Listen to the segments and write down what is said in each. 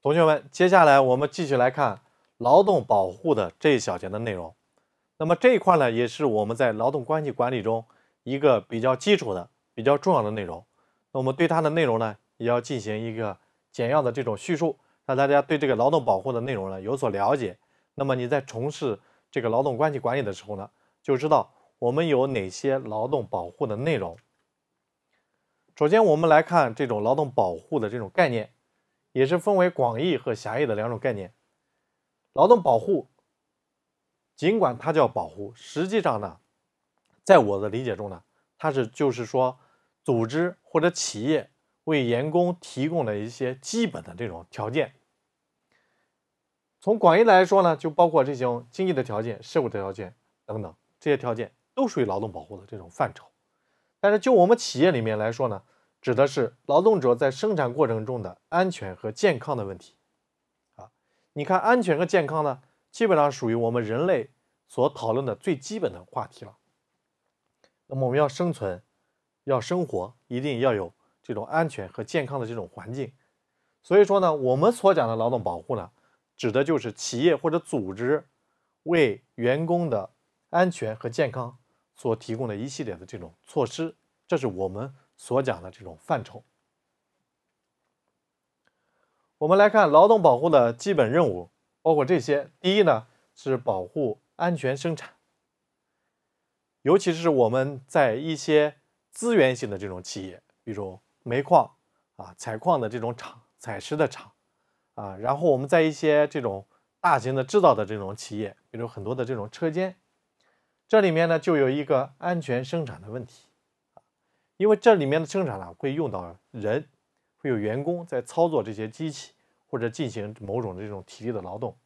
同学们，接下来我们继续来看劳动保护的这一小节的内容。那么这一块呢，也是我们在劳动关系管理中一个比较基础的、比较重要的内容。那我们对它的内容呢，也要进行一个简要的这种叙述，让大家对这个劳动保护的内容呢有所了解。那么你在从事这个劳动关系管理的时候呢，就知道我们有哪些劳动保护的内容。首先，我们来看这种劳动保护的这种概念。也是分为广义和狭义的两种概念。劳动保护，尽管它叫保护，实际上呢，在我的理解中呢，它是就是说，组织或者企业为员工提供的一些基本的这种条件。从广义来说呢，就包括这种经济的条件、社会的条件等等，这些条件都属于劳动保护的这种范畴。但是就我们企业里面来说呢，指的是劳动者在生产过程中的安全和健康的问题，啊，你看安全和健康呢，基本上属于我们人类所讨论的最基本的话题了。那么我们要生存，要生活，一定要有这种安全和健康的这种环境。所以说呢，我们所讲的劳动保护呢，指的就是企业或者组织为员工的安全和健康所提供的一系列的这种措施，这是我们。所讲的这种范畴，我们来看劳动保护的基本任务，包括这些。第一呢是保护安全生产，尤其是我们在一些资源性的这种企业，比如煤矿啊、采矿的这种厂、采石的厂啊，然后我们在一些这种大型的制造的这种企业，比如很多的这种车间，这里面呢就有一个安全生产的问题。因为这里面的生产呢，会用到人，会有员工在操作这些机器或者进行某种这种体力的劳动。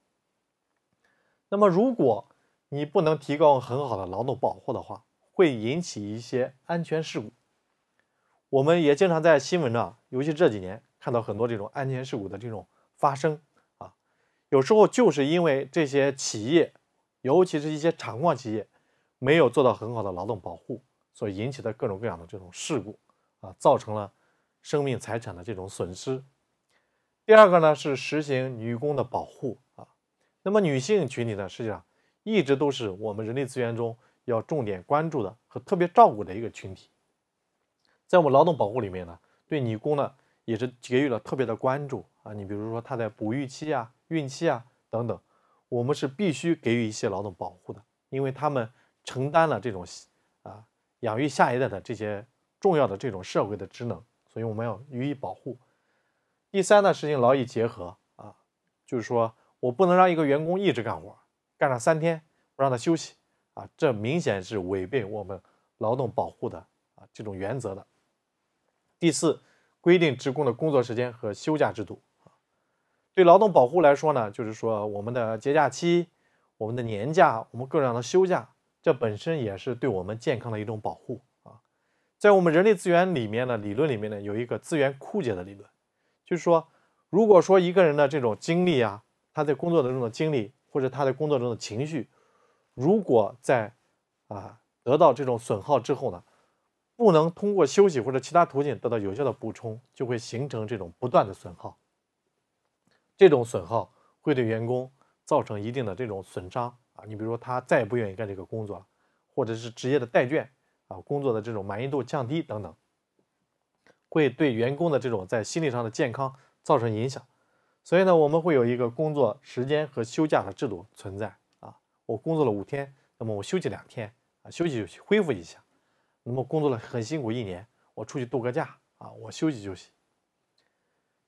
那么，如果你不能提供很好的劳动保护的话，会引起一些安全事故。我们也经常在新闻上，尤其这几年看到很多这种安全事故的这种发生啊，有时候就是因为这些企业，尤其是一些厂矿企业，没有做到很好的劳动保护。所引起的各种各样的这种事故啊，造成了生命财产的这种损失。第二个呢是实行女工的保护啊。那么女性群体呢，实际上一直都是我们人力资源中要重点关注的和特别照顾的一个群体。在我们劳动保护里面呢，对女工呢也是给予了特别的关注啊。你比如说她在哺乳期啊、孕期啊等等，我们是必须给予一些劳动保护的，因为她们承担了这种啊。养育下一代的这些重要的这种社会的职能，所以我们要予以保护。第三呢，实行劳逸结合啊，就是说我不能让一个员工一直干活，干上三天不让他休息啊，这明显是违背我们劳动保护的啊这种原则的。第四，规定职工的工作时间和休假制度啊，对劳动保护来说呢，就是说我们的节假期、我们的年假，我们更让他休假。这本身也是对我们健康的一种保护啊！在我们人力资源里面呢，理论里面呢，有一个资源枯竭的理论，就是说，如果说一个人的这种精力啊，他在工作的中的精力或者他在工作中的情绪，如果在啊得到这种损耗之后呢，不能通过休息或者其他途径得到有效的补充，就会形成这种不断的损耗。这种损耗会对员工造成一定的这种损伤。你比如说，他再也不愿意干这个工作了，或者是职业的怠倦啊，工作的这种满意度降低等等，会对员工的这种在心理上的健康造成影响。所以呢，我们会有一个工作时间和休假的制度存在啊。我工作了五天，那么我休息两天啊，休息恢复一下。那么工作了很辛苦一年，我出去度个假啊，我休息休息。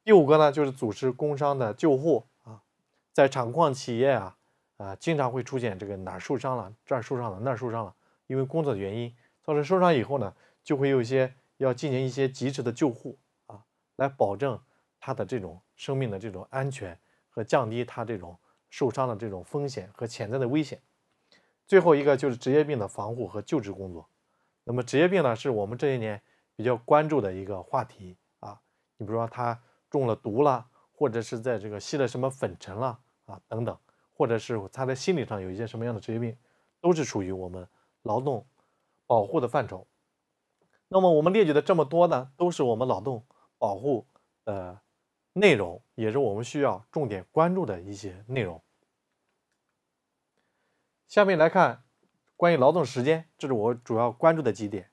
第五个呢，就是组织工伤的救护啊，在厂矿企业啊。啊，经常会出现这个哪儿受伤了，这儿受伤了，那儿受伤了，因为工作的原因造成受伤以后呢，就会有一些要进行一些及时的救护啊，来保证他的这种生命的这种安全和降低他这种受伤的这种风险和潜在的危险。最后一个就是职业病的防护和救治工作。那么职业病呢，是我们这些年比较关注的一个话题啊。你比如说他中了毒了，或者是在这个吸了什么粉尘了啊，等等。或者是他在心理上有一些什么样的职业病，都是属于我们劳动保护的范畴。那么我们列举的这么多呢，都是我们劳动保护的内容，也是我们需要重点关注的一些内容。下面来看关于劳动时间，这是我主要关注的几点。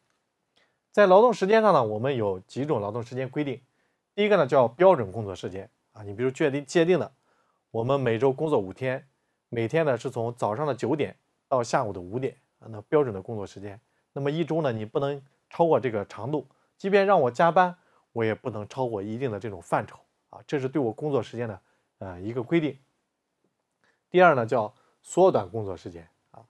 在劳动时间上呢，我们有几种劳动时间规定。第一个呢叫标准工作时间啊，你比如确定界定的，我们每周工作五天。每天呢是从早上的九点到下午的五点，啊，那标准的工作时间。那么一周呢，你不能超过这个长度。即便让我加班，我也不能超过一定的这种范畴啊，这是对我工作时间的，呃，一个规定。第二呢，叫缩短工作时间啊，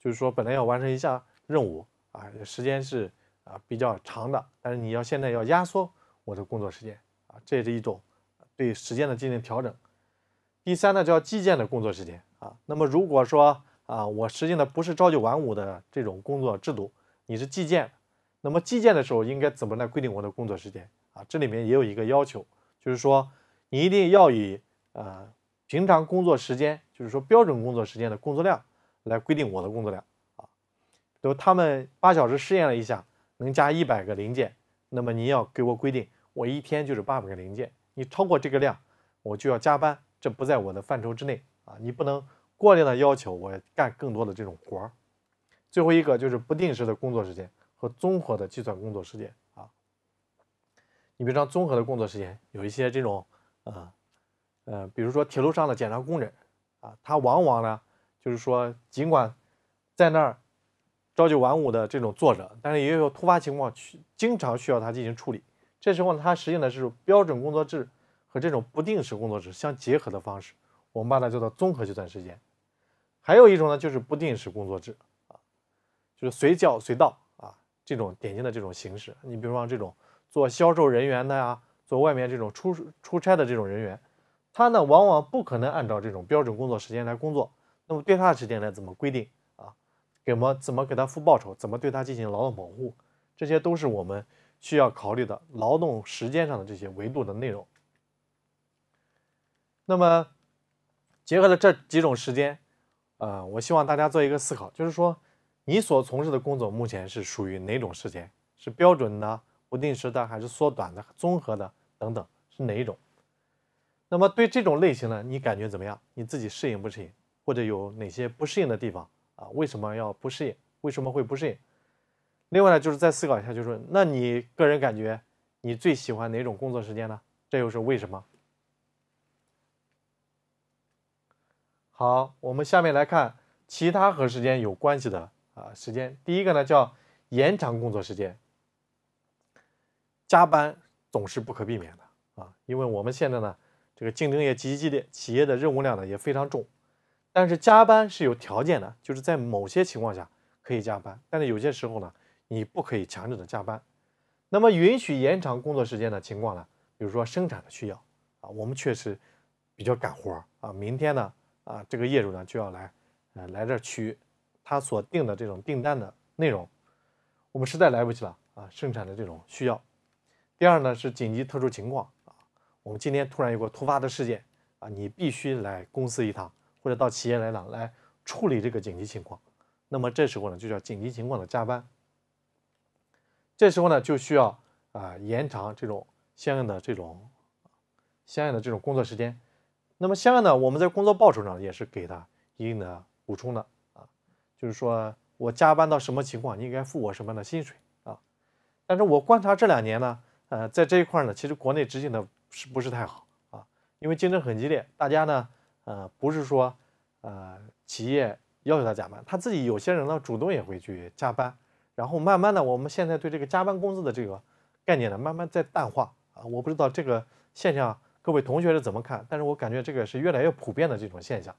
就是说本来要完成一项任务啊，时间是啊比较长的，但是你要现在要压缩我的工作时间啊，这也是一种对时间的进行调整。第三呢叫计件的工作时间啊，那么如果说啊我实行的不是朝九晚五的这种工作制度，你是计件，那么计件的时候应该怎么来规定我的工作时间啊？这里面也有一个要求，就是说你一定要以呃平常工作时间，就是说标准工作时间的工作量来规定我的工作量啊。比如他们八小时试验了一下，能加一百个零件，那么你要给我规定我一天就是八百个零件，你超过这个量我就要加班。这不在我的范畴之内啊！你不能过量的要求我干更多的这种活儿。最后一个就是不定时的工作时间和综合的计算工作时间啊。你比如说综合的工作时间，有一些这种啊呃，比如说铁路上的检查工人啊，他往往呢就是说，尽管在那儿朝九晚五的这种坐着，但是也有突发情况，去经常需要他进行处理。这时候呢，他实行的是标准工作制。和这种不定时工作制相结合的方式，我们把它叫做综合计算时间。还有一种呢，就是不定时工作制啊，就是随叫随到啊这种典型的这种形式。你比如说这种做销售人员的呀，做外面这种出出差的这种人员，他呢往往不可能按照这种标准工作时间来工作。那么对他的时间来怎么规定啊？怎么怎么给他付报酬？怎么对他进行劳动保护？这些都是我们需要考虑的劳动时间上的这些维度的内容。那么，结合了这几种时间，呃，我希望大家做一个思考，就是说，你所从事的工作目前是属于哪种时间？是标准的、不定时的，还是缩短的、综合的等等，是哪一种？那么对这种类型呢，你感觉怎么样？你自己适应不适应？或者有哪些不适应的地方啊？为什么要不适应？为什么会不适应？另外呢，就是再思考一下，就是那你个人感觉，你最喜欢哪种工作时间呢？这又是为什么？好，我们下面来看其他和时间有关系的啊，时间。第一个呢叫延长工作时间。加班总是不可避免的啊，因为我们现在呢这个竞争也极其激烈，企业的任务量呢也非常重。但是加班是有条件的，就是在某些情况下可以加班，但是有些时候呢你不可以强制的加班。那么允许延长工作时间的情况呢，比如说生产的需要啊，我们确实比较赶活儿啊，明天呢。啊，这个业主呢就要来，呃，来这取他所定的这种订单的内容。我们实在来不及了啊，生产的这种需要。第二呢是紧急特殊情况啊，我们今天突然有个突发的事件啊，你必须来公司一趟，或者到企业来趟来处理这个紧急情况。那么这时候呢就叫紧急情况的加班。这时候呢就需要啊延长这种相应的这种相应的这种工作时间。那么现在呢，我们在工作报酬上也是给他一定的补充的啊，就是说我加班到什么情况，你应该付我什么样的薪水啊？但是我观察这两年呢，呃，在这一块呢，其实国内执行的是不是太好啊？因为竞争很激烈，大家呢，呃，不是说，呃，企业要求他加班，他自己有些人呢，主动也会去加班，然后慢慢的，我们现在对这个加班工资的这个概念呢，慢慢在淡化啊，我不知道这个现象。各位同学是怎么看？但是我感觉这个是越来越普遍的这种现象。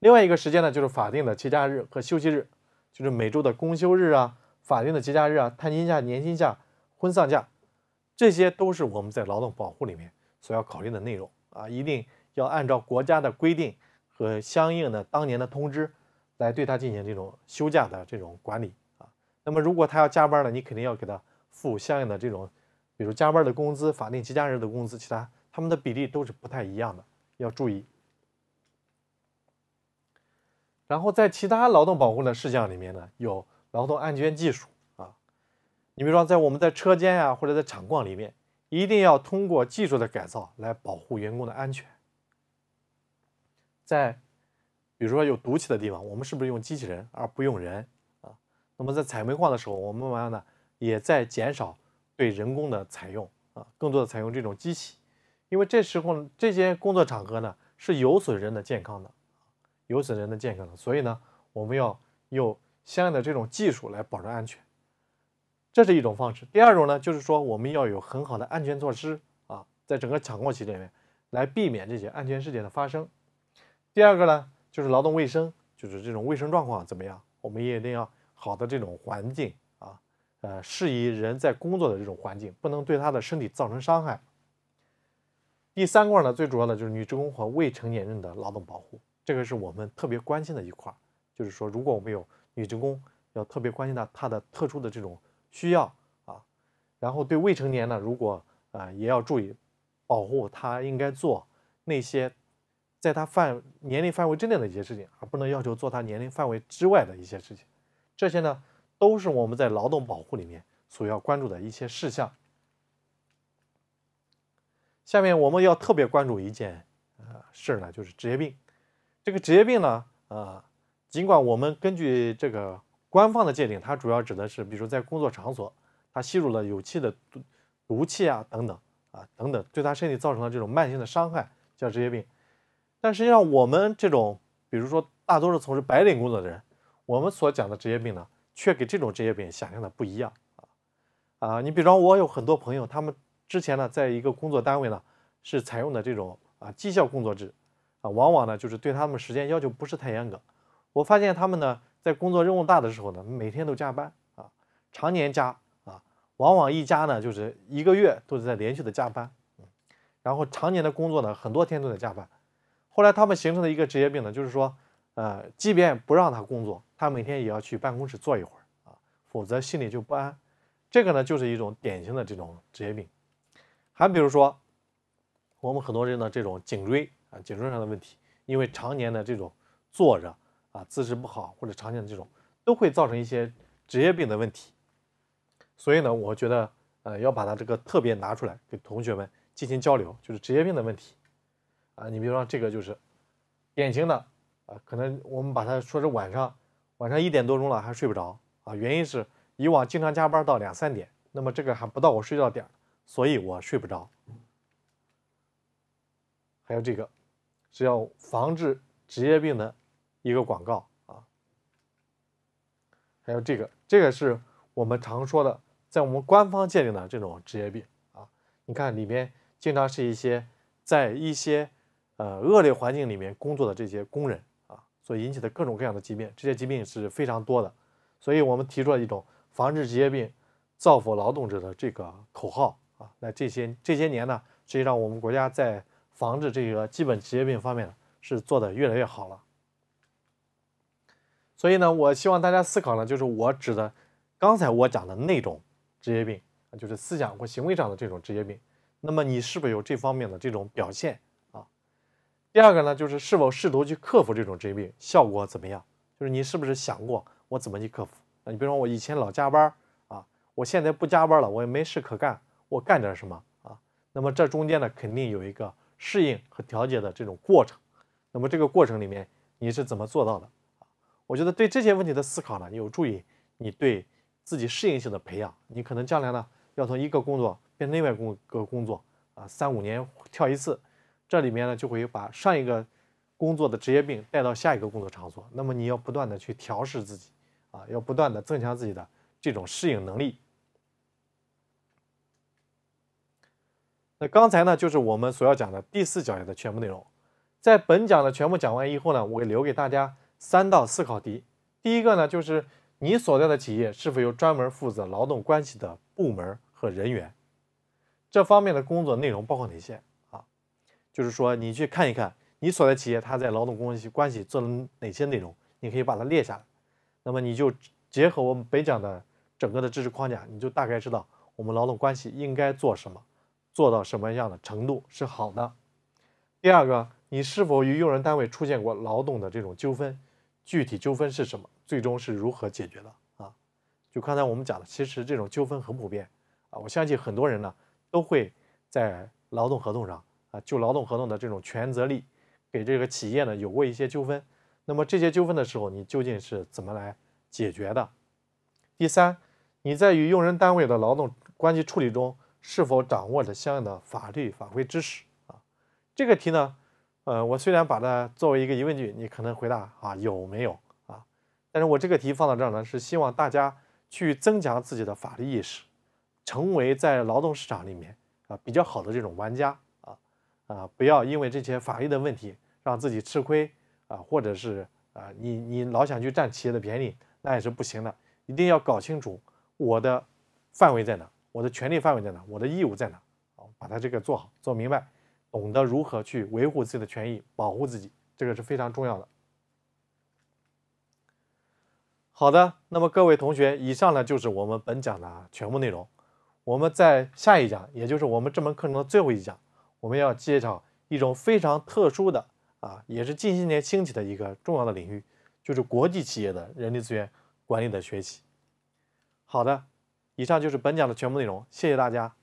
另外一个时间呢，就是法定的节假日和休息日，就是每周的公休日啊、法定的节假日啊、探亲假、年假、婚丧假，这些都是我们在劳动保护里面所要考虑的内容啊，一定要按照国家的规定和相应的当年的通知来对他进行这种休假的这种管理啊。那么如果他要加班了，你肯定要给他付相应的这种。比如加班的工资、法定节假日的工资，其他他们的比例都是不太一样的，要注意。然后在其他劳动保护的事项里面呢，有劳动安全技术啊，你比如说在我们在车间呀或者在厂矿里面，一定要通过技术的改造来保护员工的安全。在比如说有毒气的地方，我们是不是用机器人而不用人啊？那么在采煤矿的时候，我们完了呢也在减少。对人工的采用啊，更多的采用这种机器，因为这时候这些工作场合呢是有损人的健康的，有损人的健康的，所以呢我们要用相应的这种技术来保证安全，这是一种方式。第二种呢就是说我们要有很好的安全措施啊，在整个抢购期里面来避免这些安全事件的发生。第二个呢就是劳动卫生，就是这种卫生状况怎么样，我们也一定要好的这种环境。呃，适宜人在工作的这种环境，不能对他的身体造成伤害。第三块呢，最主要的就是女职工和未成年人的劳动保护，这个是我们特别关心的一块。就是说，如果我们有女职工，要特别关心到她的特殊的这种需要啊。然后对未成年呢，如果啊也要注意保护她应该做那些在她范年龄范围之内的一些事情，而不能要求做她年龄范围之外的一些事情。这些呢。都是我们在劳动保护里面所要关注的一些事项。下面我们要特别关注一件呃事儿呢，就是职业病。这个职业病呢，呃，尽管我们根据这个官方的界定，它主要指的是，比如在工作场所，他吸入了有气的毒毒气啊，等等啊，等等，对他身体造成了这种慢性的伤害叫职业病。但实际上，我们这种，比如说大多数从事白领工作的人，我们所讲的职业病呢？却给这种职业病想象的不一样啊啊！你比方我有很多朋友，他们之前呢，在一个工作单位呢，是采用的这种啊绩效工作制啊，往往呢就是对他们时间要求不是太严格。我发现他们呢，在工作任务大的时候呢，每天都加班啊，常年加啊，往往一加呢，就是一个月都是在连续的加班，然后常年的工作呢，很多天都在加班。后来他们形成的一个职业病呢，就是说。呃，即便不让他工作，他每天也要去办公室坐一会儿啊，否则心里就不安。这个呢，就是一种典型的这种职业病。还比如说，我们很多人的这种颈椎啊，颈椎上的问题，因为常年的这种坐着啊，姿势不好，或者常年的这种，都会造成一些职业病的问题。所以呢，我觉得呃，要把它这个特别拿出来给同学们进行交流，就是职业病的问题啊。你比如说这个就是典型的。啊，可能我们把它说是晚上，晚上一点多钟了还睡不着啊。原因是以往经常加班到两三点，那么这个还不到我睡觉点，所以我睡不着。还有这个是要防治职业病的一个广告啊。还有这个，这个是我们常说的，在我们官方界定的这种职业病啊。你看里面经常是一些在一些呃恶劣环境里面工作的这些工人。所引起的各种各样的疾病，这些疾病是非常多的，所以我们提出了一种防治职业病、造福劳动者的这个口号啊。那这些这些年呢，实际上我们国家在防治这个基本职业病方面呢，是做得越来越好了。所以呢，我希望大家思考呢，就是我指的刚才我讲的那种职业病就是思想或行为上的这种职业病。那么你是不是有这方面的这种表现？第二个呢，就是是否试图去克服这种疾病，效果怎么样？就是你是不是想过我怎么去克服？啊，你比如说我以前老加班儿啊，我现在不加班了，我也没事可干，我干点什么啊？那么这中间呢，肯定有一个适应和调节的这种过程。那么这个过程里面你是怎么做到的？我觉得对这些问题的思考呢，有助于你对自己适应性的培养。你可能将来呢，要从一个工作变另外工个工作啊，三五年跳一次。这里面呢，就会把上一个工作的职业病带到下一个工作场所。那么你要不断的去调试自己，啊，要不断的增强自己的这种适应能力。那刚才呢，就是我们所要讲的第四讲的全部内容。在本讲的全部讲完以后呢，我留给大家三道思考题。第一个呢，就是你所在的企业是否有专门负责劳动关系的部门和人员？这方面的工作内容包括哪些？就是说，你去看一看你所在企业它在劳动关系关系做了哪些内容，你可以把它列下来。那么你就结合我们本讲的整个的知识框架，你就大概知道我们劳动关系应该做什么，做到什么样的程度是好的。第二个，你是否与用人单位出现过劳动的这种纠纷？具体纠纷是什么？最终是如何解决的？啊，就刚才我们讲的，其实这种纠纷很普遍啊，我相信很多人呢都会在劳动合同上。啊，就劳动合同的这种权责力，给这个企业呢有过一些纠纷，那么这些纠纷的时候，你究竟是怎么来解决的？第三，你在与用人单位的劳动关系处理中，是否掌握着相应的法律法规知识啊？这个题呢，呃，我虽然把它作为一个疑问句，你可能回答啊有没有啊？但是我这个题放到这儿呢，是希望大家去增强自己的法律意识，成为在劳动市场里面啊比较好的这种玩家。啊，不要因为这些法律的问题让自己吃亏啊，或者是啊，你你老想去占企业的便宜，那也是不行的。一定要搞清楚我的范围在哪，我的权利范围在哪，我的义务在哪，啊，把它这个做好做明白，懂得如何去维护自己的权益，保护自己，这个是非常重要的。好的，那么各位同学，以上呢就是我们本讲的全部内容，我们在下一讲，也就是我们这门课程的最后一讲。我们要介绍一种非常特殊的啊，也是近些年兴起的一个重要的领域，就是国际企业的人力资源管理的学习。好的，以上就是本讲的全部内容，谢谢大家。